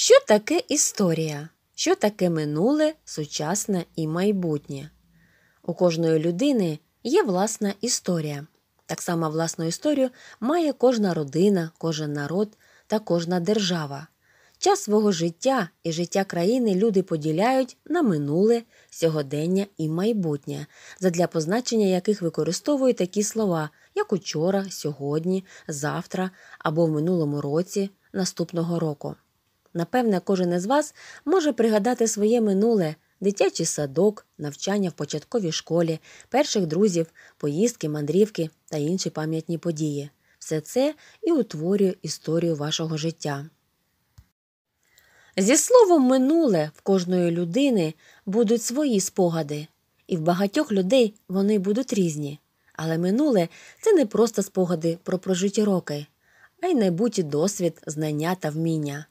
Що таке історія? Що таке минуле, сучасне і майбутнє? У кожної людини є власна історія. Так само власну історію має кожна родина, кожен народ та кожна держава. Час свого життя і життя країни люди поділяють на минуле, сьогодення і майбутнє, задля позначення яких використовують такі слова, як учора, сьогодні, завтра або в минулому році, наступного року. Напевне, кожен із вас може пригадати своє минуле, дитячий садок, навчання в початковій школі, перших друзів, поїздки, мандрівки та інші пам'ятні події. Все це і утворює історію вашого життя. Зі словом, минуле в кожної людини будуть свої спогади, і в багатьох людей вони будуть різні. Але минуле це не просто спогади про прожиті роки, а й найбуті досвід, знання та вміння.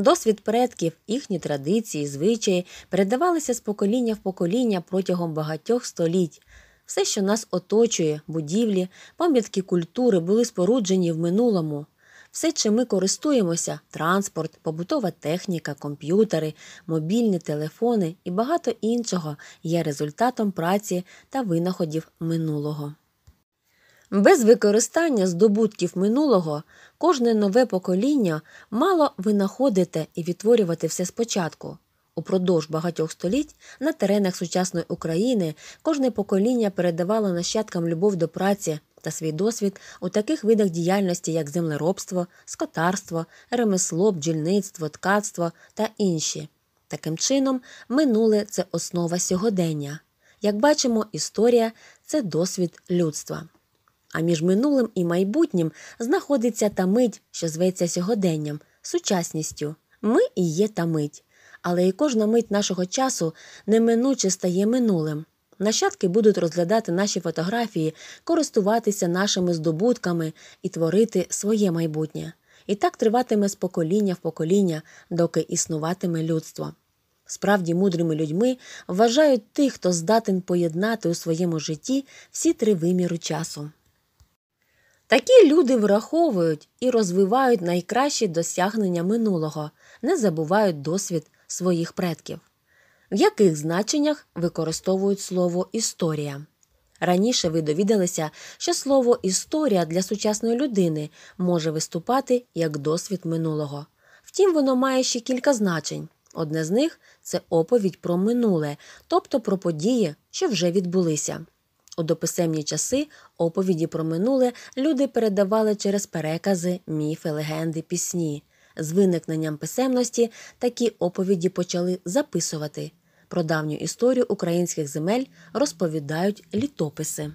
Досвід предків, їхні традиції, звичаї передавалися з покоління в покоління протягом багатьох століть. Все, що нас оточує, будівлі, пам'ятки культури були споруджені в минулому. Все, чим ми користуємося транспорт, побутова техніка, комп'ютери, мобільні телефони і багато іншого є результатом праці та винаходів минулого. Без використання здобутків минулого кожне нове покоління мало винаходити і відтворювати все спочатку. Упродовж багатьох століть на теренах сучасної України кожне покоління передавало нащадкам любов до праці та свій досвід у таких видах діяльності, як землеробство, скотарство, ремесло, бджільництво, ткацтво та інші. Таким чином, минуле це основа сьогодення. Як бачимо, історія це досвід людства. А між минулим і майбутнім знаходиться та мить, що зветься сьогоденням, сучасністю. Ми і є та мить. Але і кожна мить нашого часу неминуче стає минулим. Нащадки будуть розглядати наші фотографії, користуватися нашими здобутками і творити своє майбутнє. І так триватиме з покоління в покоління, доки існуватиме людство. Справді мудрими людьми вважають тих, хто здатен поєднати у своєму житті всі три виміри часу. Такі люди враховують і розвивають найкращі досягнення минулого, не забувають досвід своїх предків. В яких значеннях використовують слово історія? Раніше ви довідалися, що слово історія для сучасної людини може виступати як досвід минулого. Втім, воно має ще кілька значень. Одне з них це оповідь про минуле, тобто про події, що вже відбулися. У дописемні часи оповіді про минуле люди передавали через перекази, міфи, легенди, пісні. З виникненням писемності такі оповіді почали записувати. Про давню історію українських земель розповідають літописи.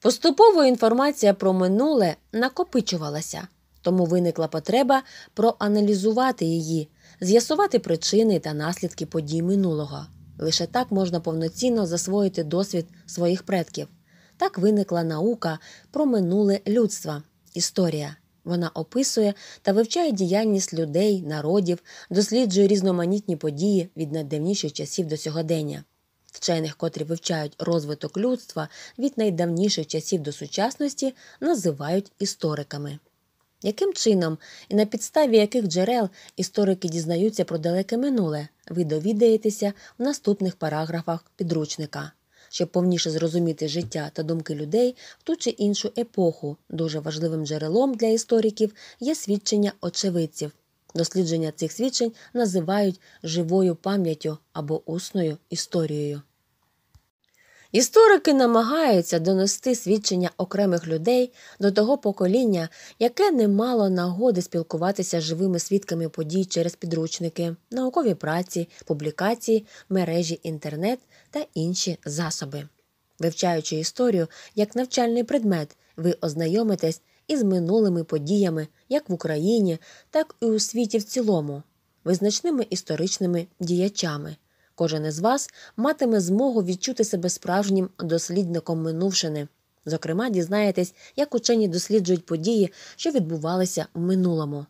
Поступово інформація про минуле накопичувалася, тому виникла потреба проаналізувати її, з'ясувати причини та наслідки подій минулого. Лише так можна повноцінно засвоїти досвід своїх предків. Так виникла наука про минуле людство історія. Вона описує та вивчає діяльність людей, народів, досліджує різноманітні події від найдавніших часів до сьогодення. Вчених, котрі вивчають розвиток людства від найдавніших часів до сучасності, називають істориками яким чином і на підставі яких джерел історики дізнаються про далеке минуле, ви довідаєтеся в наступних параграфах підручника. Щоб повніше зрозуміти життя та думки людей в ту чи іншу епоху, дуже важливим джерелом для істориків є свідчення очевидців. Дослідження цих свідчень називають живою пам'яттю або усною історією. Історики намагаються донести свідчення окремих людей до того покоління, яке не мало нагоди спілкуватися з живими свідками подій через підручники, наукові праці, публікації, мережі інтернет та інші засоби. Вивчаючи історію як навчальний предмет, ви ознайомитесь із минулими подіями як в Україні, так і у світі в цілому, визначними історичними діячами кожен із вас матиме змогу відчути себе справжнім дослідником минувшини. Зокрема, дізнаєтесь, як учені досліджують події, що відбувалися в минулому.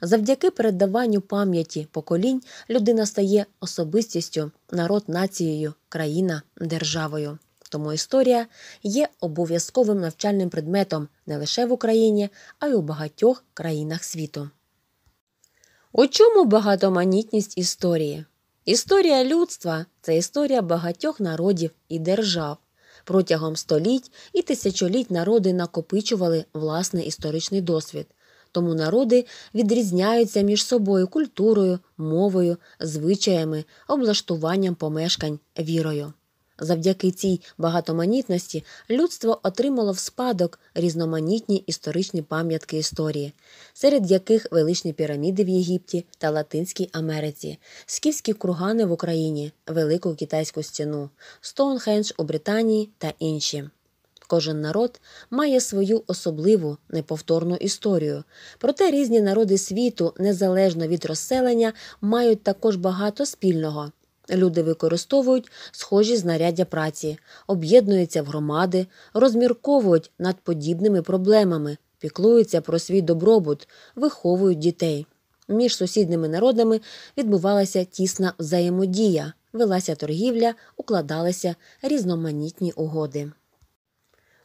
Завдяки передаванню пам'яті поколінь людина стає особистістю, народ нацією, країна державою. Тому історія є обов'язковим навчальним предметом не лише в Україні, а й у багатьох країнах світу. У чому багатоманітність історії? Історія людства це історія багатьох народів і держав. Протягом століть і тисячоліть народи накопичували власний історичний досвід. Тому народи відрізняються між собою культурою, мовою, звичаями, облаштуванням помешкань, вірою. Завдяки цій багатоманітності людство отримало в спадок різноманітні історичні пам'ятки історії, серед яких величні піраміди в Єгипті та Латинській Америці, скіфські кругани в Україні, Велику Китайську стіну, Стоунхендж у Британії та інші. Кожен народ має свою особливу неповторну історію. Проте різні народи світу, незалежно від розселення, мають також багато спільного. Люди використовують схожі знаряддя праці, об'єднуються в громади, розмірковують над подібними проблемами, піклуються про свій добробут, виховують дітей. Між сусідними народами відбувалася тісна взаємодія, велася торгівля, укладалися різноманітні угоди.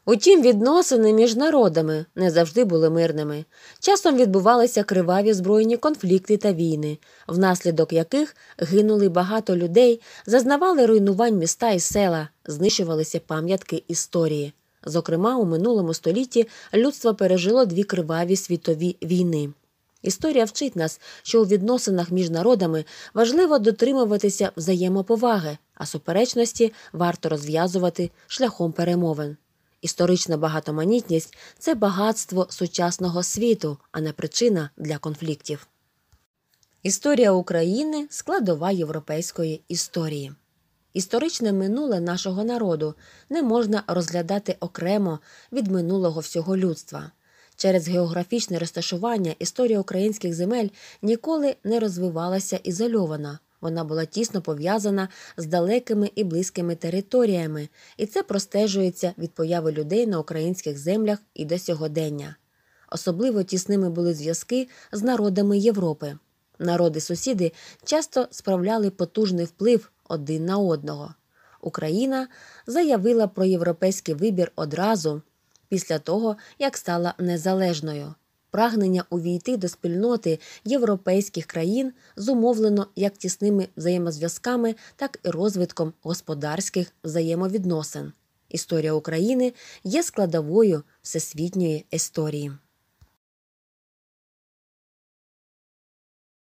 Утім, відносини між народами не завжди були мирними. Часом відбувалися криваві збройні конфлікти та війни, внаслідок яких гинули багато людей, зазнавали руйнувань міста і села, знищувалися пам'ятки історії. Зокрема, у минулому столітті людство пережило дві криваві світові війни. Історія вчить нас, що у відносинах між народами важливо дотримуватися взаємоповаги, а суперечності варто розв'язувати шляхом перемовин. Історична багатоманітність це багатство сучасного світу, а не причина для конфліктів. Історія України складова європейської історії. Історичне минуле нашого народу не можна розглядати окремо від минулого всього людства. Через географічне розташування історія українських земель ніколи не розвивалася ізольована. Вона була тісно пов'язана з далекими і близькими територіями, і це простежується від появи людей на українських землях і до сьогодення. Особливо тісними були зв'язки з народами Європи. Народи-сусіди часто справляли потужний вплив один на одного. Україна заявила про європейський вибір одразу після того, як стала незалежною. Прагнення увійти до спільноти європейських країн зумовлено як тісними взаємозв'язками, так і розвитком господарських взаємовідносин. Історія України є складовою всесвітньої історії.